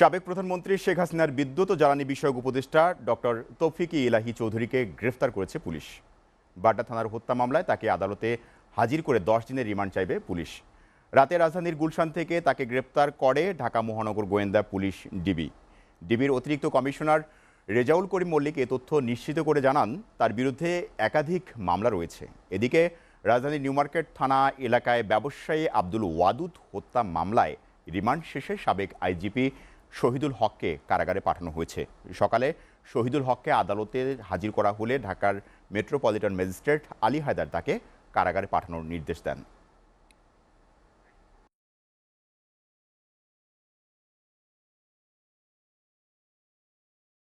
সাবেক প্রধানমন্ত্রী শেখ হাসিনার বিদ্যুৎ ও জ্বালানি বিষয়ক উপদেষ্টা ডক্টর তফিকি ইলাহি চৌধুরীকে গ্রেফতার করেছে পুলিশ বাড্ডা থানার হত্যা মামলায় তাকে আদালতে হাজির করে দশ দিনের রিমান্ড চাইবে পুলিশ রাতে রাজধানীর গুলশান থেকে তাকে গ্রেপ্তার করে ঢাকা মহানগর গোয়েন্দা পুলিশ ডিবি ডিবির অতিরিক্ত কমিশনার রেজাউল করিম মল্লিক এ তথ্য নিশ্চিত করে জানান তার বিরুদ্ধে একাধিক মামলা রয়েছে এদিকে রাজধানীর নিউমার্কেট থানা এলাকায় ব্যবসায়ী আব্দুল ওয়াদুদ হত্যা মামলায় রিমান্ড শেষে সাবেক আইজিপি শহীদুল হককে কারাগারে পাঠানো হয়েছে সকালে শহীদুল হককে আদালতে হাজির করা হলে ঢাকার মেট্রোপলিটন ম্যাজিস্ট্রেট আলী হায়দার তাকে কারাগারে পাঠানোর নির্দেশ দেন